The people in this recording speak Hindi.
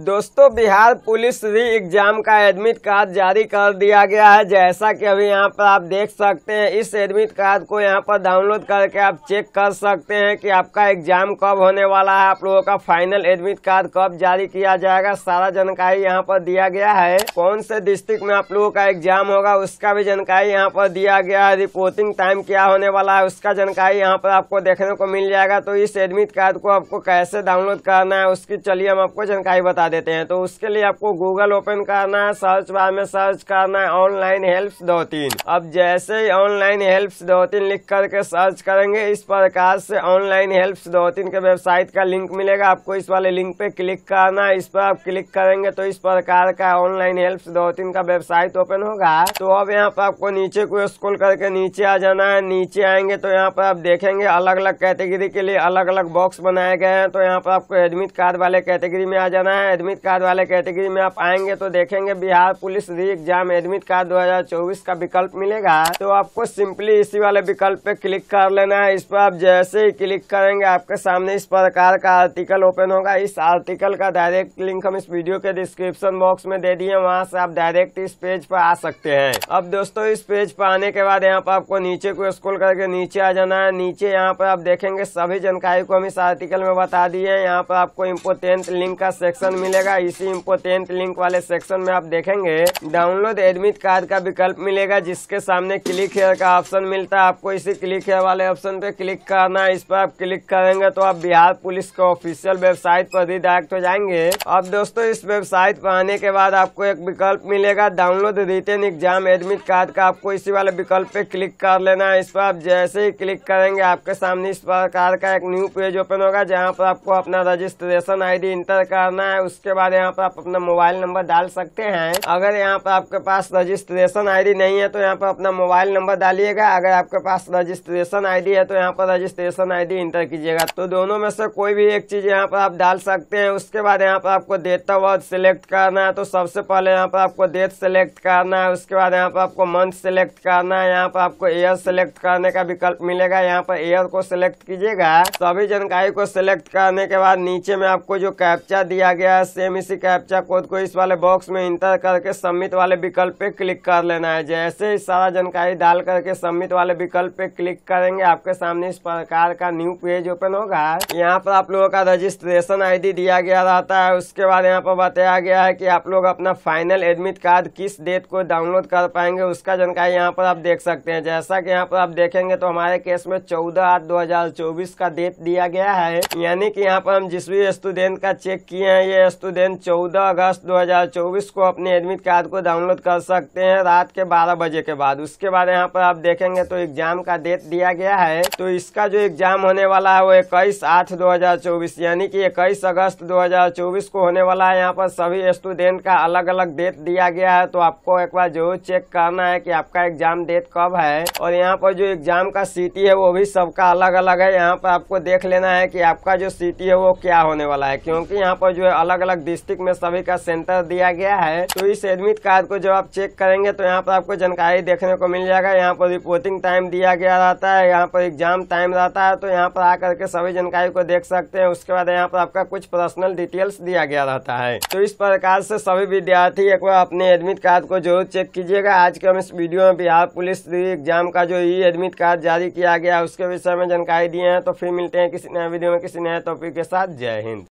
दोस्तों बिहार पुलिस री एग्जाम का एडमिट कार्ड जारी कर दिया गया है जैसा कि अभी यहाँ पर आप देख सकते हैं इस एडमिट कार्ड को यहाँ पर डाउनलोड करके आप चेक कर सकते हैं कि आपका एग्जाम कब होने वाला है आप लोगों का फाइनल एडमिट कार्ड कब जारी किया जाएगा सारा जानकारी यहाँ पर दिया गया है कौन से डिस्ट्रिक्ट में आप लोगों का एग्जाम होगा उसका भी जानकारी यहाँ पर दिया गया है रिपोर्टिंग टाइम क्या होने वाला है उसका जानकारी यहाँ पर आपको देखने को मिल जाएगा तो इस एडमिट कार्ड को आपको कैसे डाउनलोड करना है उसकी चलिए हम आपको जानकारी बता बता देते हैं तो उसके लिए आपको गूगल ओपन करना है सर्च बार में सर्च करना है ऑनलाइन हेल्प दो तीन अब जैसे ही ऑनलाइन हेल्प दो तीन लिख करके सर्च करेंगे इस प्रकार से ऑनलाइन हेल्प दो तीन के वेबसाइट का लिंक मिलेगा आपको इस वाले लिंक पे क्लिक करना है इस पर आप क्लिक करेंगे तो इस प्रकार का ऑनलाइन हेल्प दो तीन का वेबसाइट ओपन होगा तो अब यहाँ पर आपको नीचे को स्कूल करके नीचे आ जाना है नीचे आएंगे तो यहाँ पर आप देखेंगे अलग अलग कैटेगरी के लिए अलग अलग बॉक्स बनाए गए हैं तो यहाँ पर आपको एडमिट कार्ड वाले कैटेगरी में आ जाना है एडमिट कार्ड वाले कैटेगरी में आप आएंगे तो देखेंगे Bihar police re exam admit card 2024 का विकल्प मिलेगा तो आपको सिंपली इसी वाले विकल्प पे क्लिक कर लेना है इस पर आप जैसे ही क्लिक करेंगे आपके सामने इस प्रकार का आर्टिकल ओपन होगा इस आर्टिकल का डायरेक्ट लिंक हम इस वीडियो के डिस्क्रिप्शन बॉक्स में दे दिए वहाँ से आप डायरेक्ट इस पेज पर आ सकते हैं अब दोस्तों इस पेज पर आने के बाद यहाँ पर आपको नीचे को स्कूल करके नीचे आ जाना है नीचे यहाँ पर आप देखेंगे सभी जानकारी को हम इस आर्टिकल में बता दिए यहाँ पर आपको इम्पोर्टेंट लिंक का सेक्शन मिलेगा इसी इम्पोर्टेंट लिंक वाले सेक्शन में आप देखेंगे डाउनलोड एडमिट कार्ड का विकल्प मिलेगा जिसके सामने क्लिक हेयर का ऑप्शन मिलता है आपको इसी क्लिक हेयर वाले ऑप्शन पे क्लिक करना है इस पर आप क्लिक करेंगे तो आप बिहार पुलिस के ऑफिशियल वेबसाइट पर भी डायरेक्ट हो जाएंगे अब दोस्तों इस वेबसाइट पर आने के बाद आपको एक विकल्प मिलेगा download return exam admit card का आपको इसी वाले विकल्प पे क्लिक कर लेना है इस पर आप जैसे ही क्लिक करेंगे आपके सामने इस प्रकार का एक न्यू पेज ओपन होगा जहाँ पर आपको अपना रजिस्ट्रेशन आईडी इंटर करना है उसके बाद यहाँ पर आप अपना मोबाइल नंबर डाल सकते हैं अगर यहाँ पर आपके पास रजिस्ट्रेशन आईडी नहीं है तो यहाँ पर अपना मोबाइल नंबर डालिएगा अगर आपके पास रजिस्ट्रेशन आईडी है तो यहाँ पर रजिस्ट्रेशन आईडी इंटर कीजिएगा तो दोनों में से कोई भी एक चीज यहाँ पर आप डाल सकते हैं उसके बाद यहाँ पर आपको डेट ऑफ बर्थ सिलेक्ट करना है तो सबसे पहले यहाँ पर आपको डेट सिलेक्ट करना है उसके बाद यहाँ पर आपको मंथ सिलेक्ट करना है यहाँ पर आपको ईयर सिलेक्ट करने का विकल्प मिलेगा यहाँ पर ईयर को सिलेक्ट कीजिएगा सभी जानकारी को सिलेक्ट करने के बाद नीचे में आपको जो कैप्चा दिया गया है है सेम इसी कैप्चा कोड को इस वाले बॉक्स में इंटर करके सबमिट वाले विकल्प पे क्लिक कर लेना है जैसे ही सारा जानकारी डाल करके सबमिट वाले विकल्प पे क्लिक करेंगे आपके सामने इस प्रकार का न्यू पेज ओपन होगा यहाँ पर आप लोगों का रजिस्ट्रेशन आईडी दिया गया रहता है उसके बाद यहाँ पर बताया गया है की आप लोग अपना फाइनल एडमिट कार्ड किस डेट को डाउनलोड कर पाएंगे उसका जानकारी यहाँ पर आप देख सकते हैं जैसा की यहाँ पर आप देखेंगे तो हमारे केस में चौदह आठ दो का डेट दिया गया है यानी कि यहाँ पर हम जिस भी स्टूडेंट का चेक किए हैं ये स्टूडेंट 14 अगस्त 2024 को अपने एडमिट कार्ड को डाउनलोड कर सकते हैं रात के 12 बजे के बाद उसके बाद यहाँ पर आप देखेंगे तो एग्जाम का डेट दिया गया है तो इसका जो एग्जाम होने वाला है वो इक्कीस आठ 2024 यानी कि इक्कीस अगस्त 2024 को होने वाला है यहाँ पर सभी स्टूडेंट का अलग अलग डेट दिया गया है तो आपको एक बार जरूर चेक करना है की आपका एग्जाम डेट कब है और यहाँ पर जो एग्जाम का सिटी है वो भी सबका अलग अलग है यहाँ पर आपको देख लेना है की आपका जो सिटी है वो क्या होने वाला है क्योंकि यहाँ पर जो है अलग अलग डिस्ट्रिक्ट में सभी का सेंटर दिया गया है तो इस एडमिट कार्ड को जब आप चेक करेंगे तो यहाँ पर आपको जानकारी देखने को मिल जाएगा यहाँ पर रिपोर्टिंग टाइम दिया गया रहता है यहाँ पर एग्जाम टाइम रहता है तो यहाँ पर आकर के सभी जानकारी को देख सकते हैं उसके बाद यहाँ पर आपका कुछ पर्सनल डिटेल्स दिया गया रहता है तो इस प्रकार से सभी विद्यार्थी एक बार अपने एडमिट कार्ड को जरूर चेक कीजिएगा आज के हम इस वीडियो में बिहार पुलिस एग्जाम का जो ई एडमिट कार्ड जारी किया गया उसके विषय में जानकारी दिए हैं तो फिर मिलते हैं किसी नए वीडियो में किसी नए टॉपिक के साथ जय हिंद